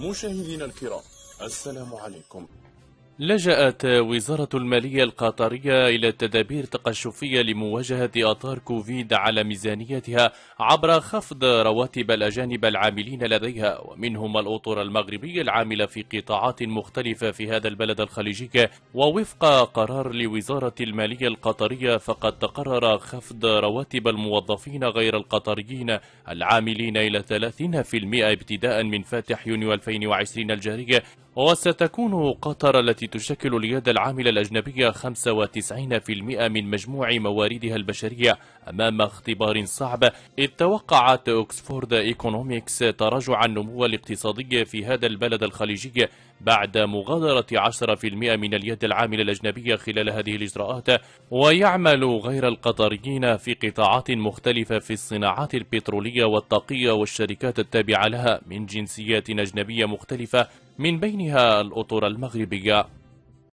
مشاهدينا الكرام السلام عليكم لجأت وزارة المالية القطرية إلى تدابير تقشفية لمواجهة آثار كوفيد على ميزانيتها عبر خفض رواتب الأجانب العاملين لديها ومنهم الأطر المغربي العاملة في قطاعات مختلفة في هذا البلد الخليجي ووفق قرار لوزارة المالية القطرية فقد تقرر خفض رواتب الموظفين غير القطريين العاملين إلى 30% ابتداء من فاتح يونيو 2020 الجارية وستكون قطر التي تشكل اليد العاملة الأجنبية 95% من مجموع مواردها البشرية أمام اختبار صعب إذ توقعت أكسفورد إيكونوميكس تراجع النمو الاقتصادي في هذا البلد الخليجي بعد مغادرة 10% من اليد العاملة الأجنبية خلال هذه الإجراءات ويعمل غير القطريين في قطاعات مختلفة في الصناعات البترولية والطاقية والشركات التابعة لها من جنسيات أجنبية مختلفة من بينها الأطر المغربية